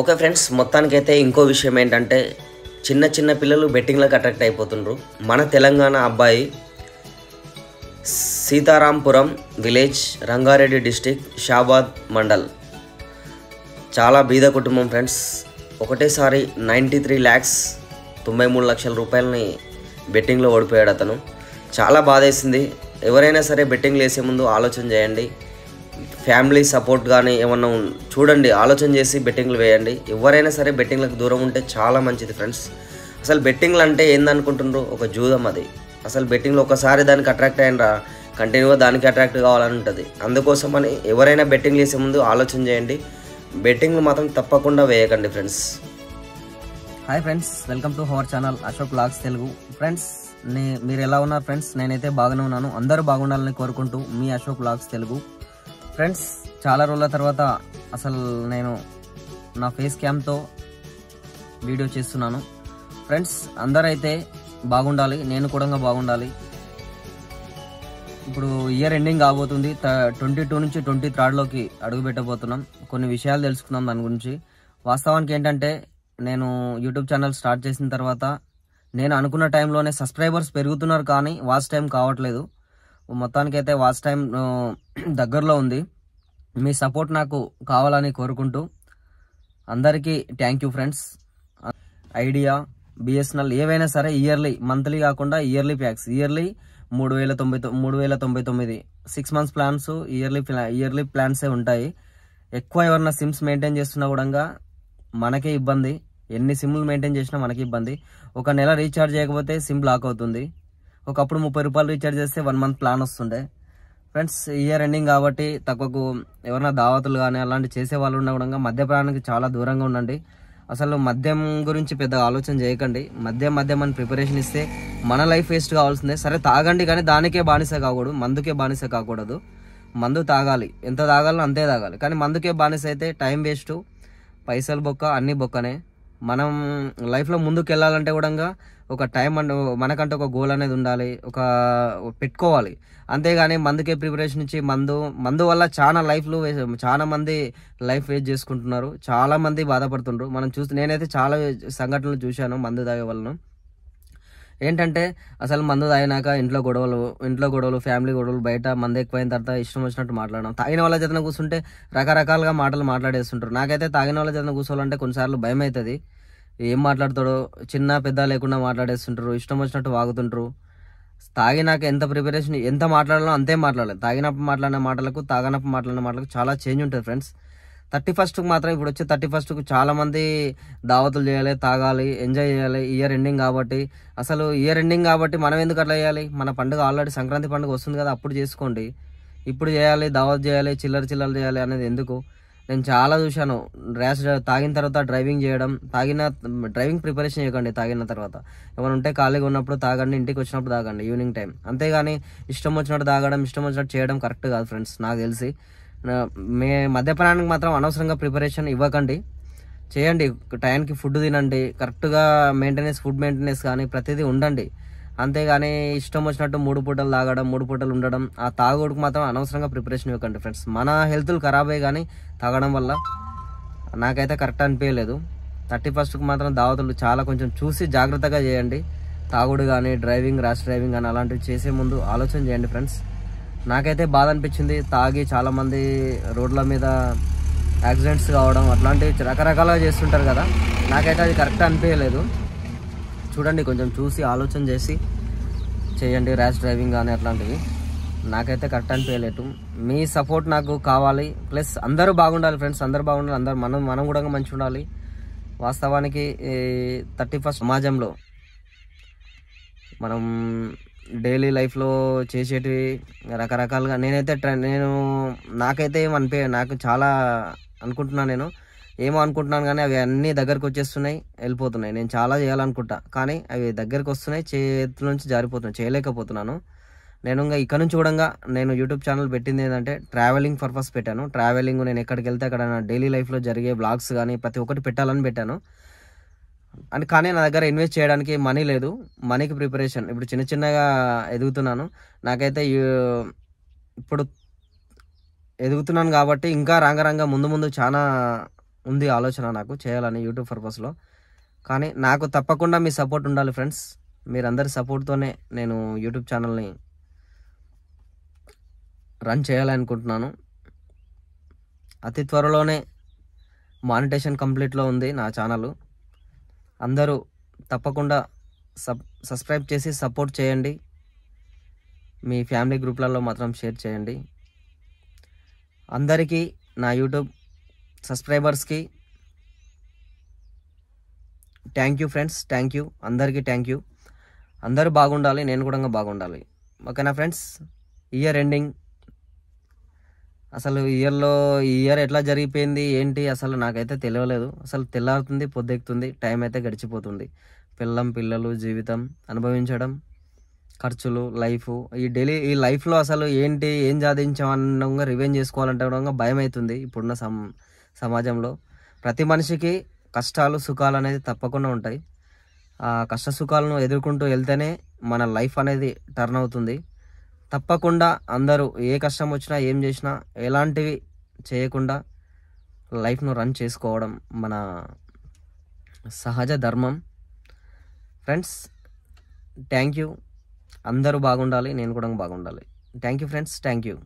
okay friends మొత్తానికైతే ఇంకో విషయం ఏంటంటే చిన్న చిన్న పిల్లలు బెట్టింగ్లకు అట్రాక్ట్ అయిపోతుండ్రు మన తెలంగాణ అబ్బాయి సీతారాంపురం విలేజ్ రంగారెడ్డి డిస్టిక్ షాబాద్ మండల్ చాలా బీద కుటుంబం ఫ్రెండ్స్ ఒకటేసారి నైంటీ త్రీ ల్యాక్స్ తొంభై మూడు లక్షల రూపాయలని బెట్టింగ్లో ఓడిపోయాడు అతను చాలా బాధ వేసింది ఎవరైనా సరే బెట్టింగ్లు వేసే ముందు ఆలోచన చేయండి ఫ్యామిలీ సపోర్ట్ కానీ ఏమన్నా చూడండి ఆలోచన చేసి బెట్టింగ్లు వేయండి ఎవరైనా సరే బెట్టింగ్లకు దూరం ఉంటే చాలా మంచిది ఫ్రెండ్స్ అసలు బెట్టింగ్లు అంటే ఏందనుకుంటుండ్రు ఒక జూదం అది అసలు బెట్టింగ్లో ఒకసారి దానికి అట్రాక్ట్ అయినరా కంటిన్యూగా దానికి అట్రాక్ట్ కావాలని ఉంటుంది అందుకోసం అని ఎవరైనా బెట్టింగ్ చేసే ముందు ఆలోచన చేయండి బెట్టింగ్లు మాత్రం తప్పకుండా వేయకండి friends hi friends welcome to our channel Ashok logs Telugu friends నే మీరు ఎలా ఉన్నారు ఫ్రెండ్స్ నేనైతే బాగానే ఉన్నాను అందరూ బాగుండాలని కోరుకుంటూ మీ అశోక్ లాగ్స్ తెలుగు ఫ్రెండ్స్ చాలా రోజుల తర్వాత అసలు నేను నా ఫేస్ క్యామ్తో వీడియో చేస్తున్నాను ఫ్రెండ్స్ అందరైతే బాగుండాలి నేను కూడా బాగుండాలి ఇప్పుడు ఇయర్ ఎండింగ్ కాబోతుంది ట్వంటీ టూ నుంచి ట్వంటీ థర్డ్లోకి అడుగుపెట్టబోతున్నాం కొన్ని విషయాలు తెలుసుకుందాం దాని గురించి వాస్తవానికి ఏంటంటే నేను యూట్యూబ్ ఛానల్ స్టార్ట్ చేసిన తర్వాత నేను అనుకున్న టైంలోనే సబ్స్క్రైబర్స్ పెరుగుతున్నారు కానీ వాచ్ టైం కావట్లేదు మొత్తానికి అయితే వాచ్ టైం దగ్గరలో ఉంది మీ సపోర్ట్ నాకు కావాలని కోరుకుంటూ అందరికీ thank you friends Idea BSNL ఏవైనా సరే ఇయర్లీ మంత్లీ కాకుండా ఇయర్లీ ప్యాక్స్ ఇయర్లీ మూడు వేల తొంభై మూడు వేల తొంభై తొమ్మిది six months plans yearly yearly ప్లాన్సే ఉంటాయి ఎక్కువ ఎవరన్నా సిమ్స్ మెయింటైన్ చేస్తున్నా కూడా మనకే ఇబ్బంది ఎన్ని సిమ్లు మెయింటైన్ చేసినా మనకి ఇబ్బంది ఒక నెల రీఛార్జ్ చేయకపోతే సిమ్ బ్లాక్ అవుతుంది ఒకప్పుడు ముప్పై రూపాయలు రీఛార్జ్ చేస్తే వన్ మంత్ ప్లాన్ వస్తుండే ఫ్రెండ్స్ ఇయర్ ఎండింగ్ కాబట్టి తక్కువకు ఎవరైనా దావతులు కానీ అలాంటి చేసే వాళ్ళు కూడా మద్య ప్రాణానికి చాలా దూరంగా ఉండండి అసలు మద్యం గురించి పెద్ద ఆలోచన చేయకండి మద్యం మద్యం అని ప్రిపరేషన్ ఇస్తే మన లైఫ్ వేస్ట్ కావాల్సిందే సరే తాగండి కానీ దానికే బానిస కాకూడదు మందుకే బానిస కాకూడదు మందు తాగాలి ఎంత తాగాలో అంతే తాగాలి కానీ మందుకే బానిస అయితే టైం వేస్టు పైసలు బొక్క అన్నీ బొక్కనే మనం లైఫ్లో ముందుకు వెళ్ళాలంటే కూడా ఒక టైం అండ్ మనకంటే ఒక గోల్ అనేది ఉండాలి ఒక పెట్టుకోవాలి అంతేగాని మందుకే ప్రిపరేషన్ ఇచ్చి మందు మందు వల్ల చాలా లైఫ్లు చాలా మంది లైఫ్ వేస్ట్ చేసుకుంటున్నారు చాలా మంది బాధపడుతుండ్రు మనం చూస్తే నేనైతే చాలా సంఘటనలు చూశాను మందు తాగే వలన ఏంటంటే అసలు మందు తాగినాక ఇంట్లో గొడవలు ఇంట్లో గొడవలు ఫ్యామిలీ గొడవలు బయట మంద ఎక్కువైన తర్వాత ఇష్టం వచ్చినట్టు మాట్లాడడం తాగిన వాళ్ళ చేతన కూర్చుంటే రకరకాలుగా మాటలు మాట్లాడేస్తుంటారు నాకైతే తాగిన వాళ్ళ చేతన కూర్చోవాలంటే కొన్నిసార్లు భయం అవుతుంది ఏం మాట్లాడతాడో చిన్న పెద్ద లేకుండా మాట్లాడేస్తుంటారు ఇష్టం వచ్చినట్టు వాగుతుంటారు తాగినాక ఎంత ప్రిపరేషన్ ఎంత మాట్లాడాలో అంతే మాట్లాడాలి తాగినప్పుడు మాట్లాడిన మాటలకు తాగనప్పుడు మాట్లాడిన మాటలకు చాలా చేంజ్ ఉంటుంది ఫ్రెండ్స్ థర్టీ ఫస్ట్కి మాత్రం ఇప్పుడు వచ్చి థర్టీ ఫస్ట్కు చాలామంది దావతులు చేయాలి తాగాలి ఎంజాయ్ చేయాలి ఇయర్ ఎండింగ్ కాబట్టి అసలు ఇయర్ ఎండింగ్ కాబట్టి మనం ఎందుకు అట్లా చేయాలి మన పండుగ ఆల్రెడీ సంక్రాంతి పండుగ వస్తుంది కదా అప్పుడు చేసుకోండి ఇప్పుడు చేయాలి దావత్ చేయాలి చిల్లర చిల్లర చేయాలి అనేది ఎందుకు నేను చాలా చూశాను ర్యాష్ తాగిన తర్వాత డ్రైవింగ్ చేయడం తాగిన డ్రైవింగ్ ప్రిపరేషన్ చేయకండి తాగిన తర్వాత ఏమైనా ఉంటే ఖాళీగా ఉన్నప్పుడు తాగండి ఇంటికి వచ్చినప్పుడు తాగండి ఈవినింగ్ టైం అంతేగాని ఇష్టం వచ్చినట్టు తాగడం ఇష్టం వచ్చినట్టు చేయడం కరెక్ట్ కాదు ఫ్రెండ్స్ నాకు తెలిసి మీ మద్యపానానికి మాత్రం అనవసరంగా ప్రిపరేషన్ ఇవ్వకండి చేయండి టైంకి ఫుడ్ తినండి కరెక్ట్గా మెయింటెనెన్స్ ఫుడ్ మెయింటెనెన్స్ కానీ ప్రతిదీ ఉండండి అంతేగాని ఇష్టం వచ్చినట్టు మూడు పూటలు తాగడం మూడు పూటలు ఉండడం ఆ తాగుడుకు మాత్రం అనవసరంగా ప్రిపరేషన్ ఇవ్వకండి ఫ్రెండ్స్ మన హెల్త్లు ఖరాబ్ అయ్యి కానీ తాగడం వల్ల నాకైతే కరెక్ట్ అనిపించలేదు థర్టీ ఫస్ట్కి మాత్రం దావతులు చాలా కొంచెం చూసి జాగ్రత్తగా చేయండి తాగుడు కానీ డ్రైవింగ్ ర్యాష్ డ్రైవింగ్ కానీ అలాంటివి చేసే ముందు ఆలోచన చేయండి ఫ్రెండ్స్ నాకైతే బాధ అనిపించింది తాగి చాలామంది రోడ్ల మీద యాక్సిడెంట్స్ కావడం అట్లాంటివి రకరకాలుగా చేస్తుంటారు కదా నాకైతే అది కరెక్ట్ అనిపించలేదు చూడండి కొంచెం చూసి ఆలోచన చేసి చేయండి ర్యాష్ డ్రైవింగ్ కానీ అట్లాంటివి నాకైతే కరెక్ట్ అనిపించలేదు మీ సపోర్ట్ నాకు కావాలి ప్లస్ అందరూ బాగుండాలి ఫ్రెండ్స్ అందరూ బాగుండాలి అందరు మనం మనం కూడా మంచి ఉండాలి వాస్తవానికి థర్టీ ఫస్ట్ సమాజంలో మనం డైలీ లైఫ్లో చేసేటివి రకరకాలుగా నేనైతే ట్ర నేను నాకైతే ఏమనిపే నాకు చాలా అనుకుంటున్నాను నేను ఏమో అనుకుంటున్నాను కానీ అవి అన్నీ దగ్గరకు వచ్చేస్తున్నాయి వెళ్ళిపోతున్నాయి నేను చాలా చేయాలనుకుంటా కానీ అవి దగ్గరకు వస్తున్నాయి చేతుల నుంచి జారిపోతున్నాయి చేయలేకపోతున్నాను నేను ఇంకా ఇక్కడ నుంచి కూడా నేను యూట్యూబ్ ఛానల్ పెట్టింది ఏంటంటే ట్రావెలింగ్ పర్పస్ పెట్టాను ట్రావెలింగ్ నేను ఎక్కడికి వెళ్తే అక్కడ డైలీ లైఫ్లో జరిగే బ్లాగ్స్ కానీ ప్రతి ఒక్కటి పెట్టాలని పెట్టాను అండ్ కానీ నా దగ్గర ఇన్వెస్ట్ చేయడానికి మనీ లేదు మనీకి ప్రిపరేషన్ ఇప్పుడు చిన్న చిన్నగా ఎదుగుతున్నాను నాకైతే ఇప్పుడు ఎదుగుతున్నాను కాబట్టి ఇంకా రంగరంగ ముందు ముందు చాలా ఉంది ఆలోచన నాకు చేయాలని యూట్యూబ్ పర్పస్లో కానీ నాకు తప్పకుండా మీ సపోర్ట్ ఉండాలి ఫ్రెండ్స్ మీరందరి సపోర్ట్తోనే నేను యూట్యూబ్ ఛానల్ని రన్ చేయాలనుకుంటున్నాను అతి త్వరలోనే మానిటేషన్ కంప్లీట్లో ఉంది నా ఛానల్ అందరూ తప్పకుండా సబ్ సబ్స్క్రైబ్ చేసి సపోర్ట్ చేయండి మీ ఫ్యామిలీ గ్రూప్లలో మాత్రం షేర్ చేయండి అందరికీ నా యూట్యూబ్ సబ్స్క్రైబర్స్కి thank you friends thank you అందరికీ థ్యాంక్ యూ అందరూ బాగుండాలి నేను కూడా బాగుండాలి ఓకేనా ఫ్రెండ్స్ ఇయర్ ఎండింగ్ అసలు ఇయర్లో ఈ ఇయర్ ఎట్లా జరిగిపోయింది ఏంటి అసలు నాకైతే తెలియలేదు అసలు తెల్లారుతుంది పొద్దెక్కుతుంది టైం అయితే గడిచిపోతుంది పిల్లం పిల్లలు జీవితం అనుభవించడం ఖర్చులు లైఫ్ ఈ డైలీ ఈ లైఫ్లో అసలు ఏంటి ఏం సాధించామనంగా రివెంజ్ చేసుకోవాలంటే భయం అవుతుంది ఇప్పుడున్న సమ సమాజంలో ప్రతి మనిషికి కష్టాలు సుఖాలు అనేది తప్పకుండా ఉంటాయి ఆ కష్ట సుఖాలను ఎదుర్కొంటూ వెళ్తేనే మన లైఫ్ అనేది టర్న్ అవుతుంది తప్పకుండా అందరూ ఏ కష్టం వచ్చినా ఏం చేసినా ఎలాంటివి చేయకుండా లైఫ్ను రన్ చేసుకోవడం మన సహజ ధర్మం ఫ్రెండ్స్ థ్యాంక్ యూ అందరూ బాగుండాలి నేను కూడా బాగుండాలి thank you friends thank you